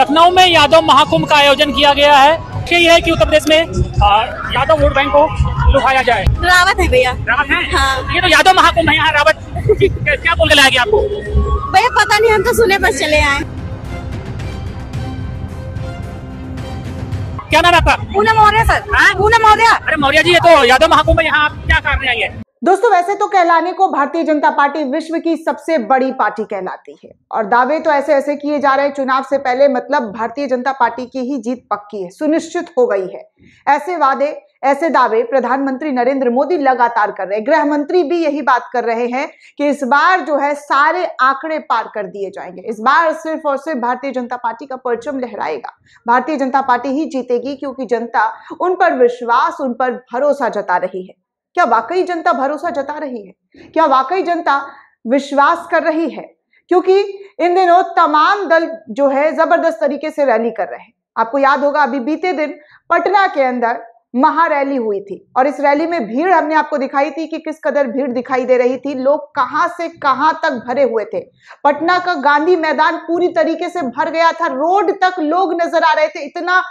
लखनऊ में यादव महाकुंभ का आयोजन किया गया है ये है कि उत्तर प्रदेश में यादव वोट बैंक को लुभाया जाए रावत है भैया रावत है हाँ। ये तो यादव महाकुंभ है यहाँ रावत क्या बोल के लाया गया आपको भैया पता नहीं हम तो सुने पर चले आए क्या नाम आपका पूनम मौर्य सर हाँ? पूनम मौर्य अरे मौर्य जी ये तो यादव महाकुंभ में यहाँ क्या कारण आई है दोस्तों वैसे तो कहलाने को भारतीय जनता पार्टी विश्व की सबसे बड़ी पार्टी कहलाती है और दावे तो ऐसे ऐसे किए जा रहे हैं चुनाव से पहले मतलब भारतीय जनता पार्टी की ही जीत पक्की है सुनिश्चित हो गई है ऐसे वादे ऐसे दावे प्रधानमंत्री नरेंद्र मोदी लगातार कर रहे हैं गृह मंत्री भी यही बात कर रहे हैं कि इस बार जो है सारे आंकड़े पार कर दिए जाएंगे इस बार सिर्फ और सिर्फ भारतीय जनता पार्टी का परचम लहराएगा भारतीय जनता पार्टी ही जीतेगी क्योंकि जनता उन पर विश्वास उन पर भरोसा जता रही है क्या वाकई जनता भरोसा जता रही है क्या वाकई जनता विश्वास कर रही है क्योंकि इन दिनों तमाम दल जो है जबरदस्त तरीके से रैली कर रहे हैं आपको याद होगा अभी बीते दिन पटना के अंदर महारैली हुई थी और इस रैली में भीड़ हमने आपको दिखाई थी कि किस कदर भीड़ दिखाई दे रही थी लोग कहां से कहां तक भरे हुए थे पटना का गांधी मैदान पूरी तरीके से भर गया था रोड तक लोग नजर आ रहे थे इतना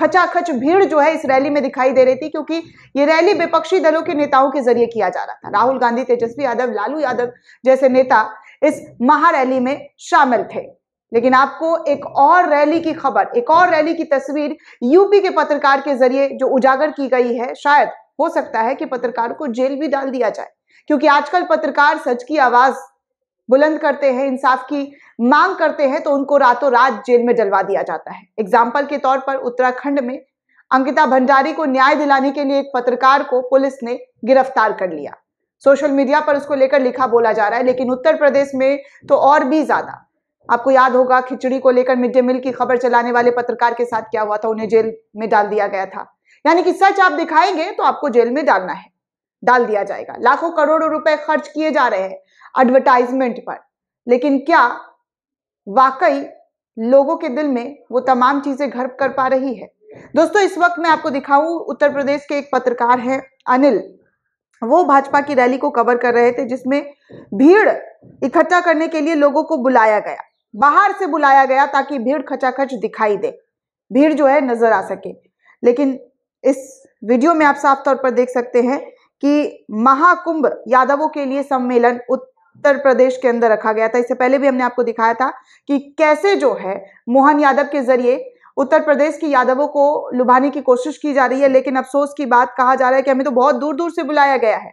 खचाखच भीड़ जो है इस रैली में दिखाई दे रही थी क्योंकि ये रैली विपक्षी दलों के नेताओं के जरिए किया जा रहा था राहुल गांधी तेजस्वी यादव लालू यादव जैसे नेता इस महारैली में शामिल थे लेकिन आपको एक और रैली की खबर एक और रैली की तस्वीर यूपी के पत्रकार के जरिए जो उजागर की गई है शायद हो सकता है कि पत्रकार को जेल भी डाल दिया जाए क्योंकि आजकल पत्रकार सच की आवाज बुलंद करते हैं इंसाफ की मांग करते हैं तो उनको रातों रात जेल में डलवा दिया जाता है एग्जाम्पल के तौर पर उत्तराखंड में अंकिता भंडारी को न्याय दिलाने के लिए एक पत्रकार को पुलिस ने गिरफ्तार कर लिया सोशल मीडिया पर उसको लेकर लिखा बोला जा रहा है लेकिन उत्तर प्रदेश में तो और भी ज्यादा आपको याद होगा खिचड़ी को लेकर मिड डे मील की खबर चलाने वाले पत्रकार के साथ क्या हुआ था उन्हें जेल में डाल दिया गया था यानी कि सच आप दिखाएंगे तो आपको जेल में डालना है डाल दिया जाएगा लाखों करोड़ों रुपए खर्च किए जा रहे हैं एडवर्टाइजमेंट पर लेकिन क्या वाकई लोगों के दिल में वो तमाम चीज़ें घर कर पा रही है दोस्तों इस वक्त मैं आपको दिखाऊं उत्तर प्रदेश के एक पत्रकार हैं अनिल वो भाजपा की रैली को कवर कर रहे थे जिसमें भीड़ इकट्ठा करने के लिए लोगों को बुलाया गया बाहर से बुलाया गया ताकि भीड़ खचाखच दिखाई दे भीड़ जो है नजर आ सके लेकिन इस वीडियो में आप साफ तौर पर देख सकते हैं कि महाकुंभ यादवों के लिए सम्मेलन उत्तर प्रदेश के अंदर रखा गया था इससे पहले भी हमने आपको दिखाया था कि कैसे जो है मोहन यादव के जरिए उत्तर प्रदेश की यादवों को लुभाने की कोशिश की जा रही है लेकिन अफसोस की बात कहा जा रहा है कि हमें तो बहुत दूर दूर से बुलाया गया है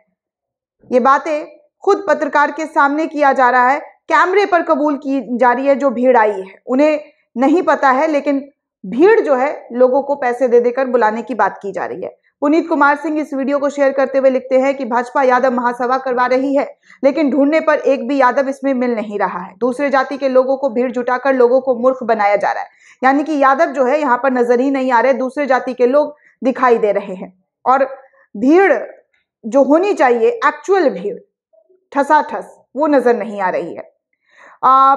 ये बातें खुद पत्रकार के सामने किया जा रहा है कैमरे पर कबूल की जा रही है जो भीड़ आई है उन्हें नहीं पता है लेकिन भीड़ जो है लोगों को पैसे दे देकर बुलाने की बात की जा रही है पुनीत कुमार सिंह इस वीडियो को शेयर करते हुए लिखते हैं कि भाजपा यादव महासभा करवा रही है लेकिन ढूंढने पर एक भी यादव इसमें मिल नहीं रहा है दूसरे जाति के लोगों को भीड़ जुटाकर लोगों को मूर्ख बनाया जा रहा है यानी कि यादव जो है यहाँ पर नजर ही नहीं आ रहे दूसरे जाति के लोग दिखाई दे रहे हैं और भीड़ जो होनी चाहिए एक्चुअल भीड़ ठसा ठस वो नजर नहीं आ रही है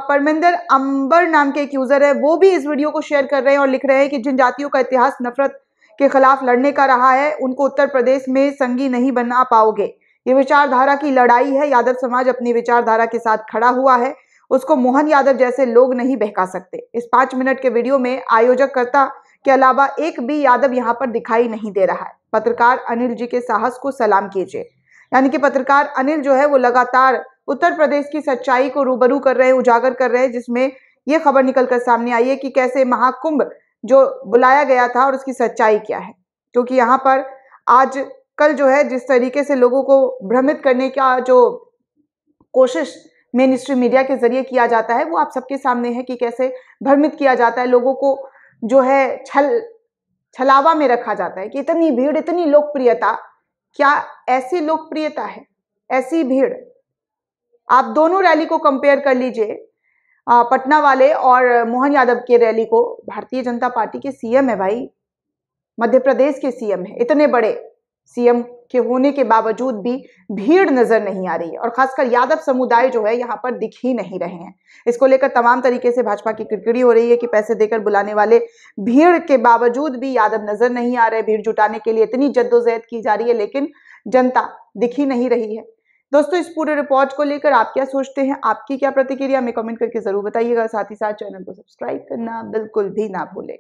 परमिंदर अंबर नाम के एक यूजर है वो भी इस वीडियो को शेयर कर रहे हैं और लिख रहे हैं कि जिन जातियों का इतिहास नफरत के खिलाफ लड़ने का रहा है उनको उत्तर प्रदेश में संगी नहीं बना पाओगे ये विचारधारा की लड़ाई है यादव समाज अपनी विचारधारा के साथ खड़ा हुआ है उसको मोहन यादव जैसे लोग नहीं बहका सकते इस पांच मिनट के वीडियो में आयोजककर्ता के अलावा एक भी यादव यहाँ पर दिखाई नहीं दे रहा है पत्रकार अनिल जी के साहस को सलाम कीजिए यानी कि पत्रकार अनिल जो है वो लगातार उत्तर प्रदेश की सच्चाई को रूबरू कर रहे हैं उजागर कर रहे हैं जिसमें ये खबर निकलकर सामने आई है कि कैसे महाकुंभ जो बुलाया गया था और उसकी सच्चाई क्या है क्योंकि यहाँ पर आज कल जो है जिस तरीके से लोगों को भ्रमित करने का जो कोशिश मेन स्ट्रीम मीडिया के जरिए किया जाता है वो आप सबके सामने है कि कैसे भ्रमित किया जाता है लोगों को जो है छल छलावा में रखा जाता है कि इतनी भीड़ इतनी लोकप्रियता क्या ऐसी लोकप्रियता है ऐसी भीड़ आप दोनों रैली को कंपेयर कर लीजिए पटना वाले और मोहन यादव के रैली को भारतीय जनता पार्टी के सीएम है भाई मध्य प्रदेश के सीएम है इतने बड़े सीएम के होने के बावजूद भी भीड़ नजर नहीं आ रही है और खासकर यादव समुदाय जो है यहाँ पर दिख ही नहीं रहे हैं इसको लेकर तमाम तरीके से भाजपा की किड़किड़ी हो रही है कि पैसे देकर बुलाने वाले भीड़ के बावजूद भी यादव नजर नहीं आ रहे भीड़ जुटाने के लिए इतनी जद्दोजहद की जा रही है लेकिन जनता दिख ही नहीं रही है दोस्तों इस पूरे रिपोर्ट को लेकर आप क्या सोचते हैं आपकी क्या प्रतिक्रिया हमें कमेंट करके ज़रूर बताइएगा साथ ही साथ चैनल को सब्सक्राइब करना बिल्कुल भी ना भूलें